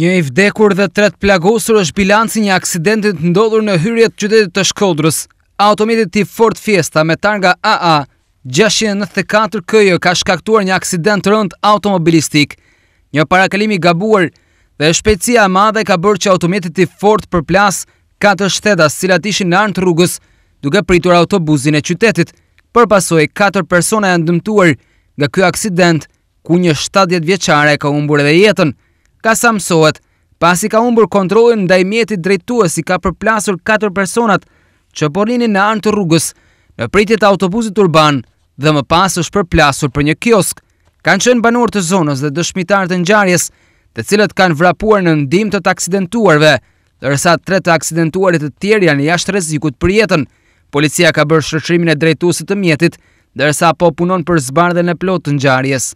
Një i vdekur dhe tret plagosur është bilanci një aksidentit ndodhur në hyrjet qytetit të shkodrës. Automitit të Ford Fiesta me targa AA 694 KJ ka shkaktuar një aksident rënd automobilistik. Një parakalimi gabuar dhe shpecia madhe ka bërë që automitit të Ford për plas 4 shtetas cilat ishin në arnë të rrugës duke pritur autobuzin e qytetit. Për pasoj, 4 persona janë dëmtuar nga kjo aksident ku një 70 vjeqare ka umbure edhe jetën ka samsohet. Pasi ka umbur kontrolin nda i mjetit drejtuës si ka përplasur 4 personat që porninin në anë të rrugës, në pritjet të autobusit urban dhe më pas është përplasur për një kiosk. Kanë qenë banor të zonës dhe dëshmitar të njarjes, të cilët kanë vrapuar në ndim të t'aksidentuarve, dërsa tre të aksidentuarit të tjerë janë jashtë rezikut për jetën. Policia ka bërë shërqrimin e drejtuësit të mjetit, dërsa po punon për zbardhe në plot të njarjes.